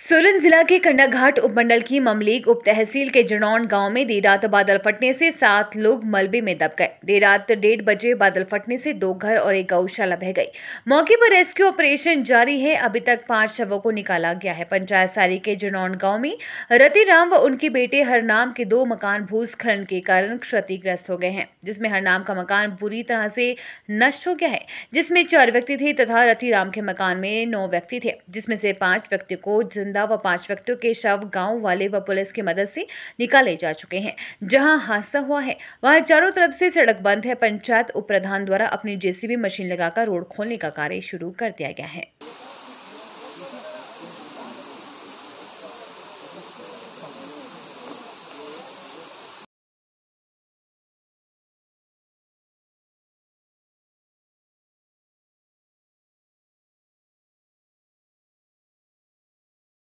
सोलन जिला के कंडाघाट उपमंडल की ममलीग उप तहसील के जनौन गांव में देर रात बादल फटने से सात लोग मलबे में दब गए देर रात डेढ़ बजे बादल फटने से दो घर और एक गौशाला बह गई मौके पर रेस्क्यू ऑपरेशन जारी है अभी तक पांच शवों को निकाला गया है पंचायत सारी के जनौन गांव में राम व उनके बेटे हरनाम के दो मकान भूस्खलन के कारण क्षतिग्रस्त हो गए हैं जिसमें हरनाम का मकान बुरी तरह से नष्ट हो गया है जिसमें चार व्यक्ति थे तथा राम के मकान में नौ व्यक्ति थे जिसमें से पांच व्यक्ति को जिंदा व पांच व्यक्तियों के शव गांव वाले व पुलिस की मदद से निकाले जा चुके हैं जहां हादसा हुआ है वहां चारों तरफ से सड़क बंद है पंचायत उप द्वारा अपनी जेसीबी मशीन लगाकर रोड खोलने का कार्य शुरू कर दिया गया है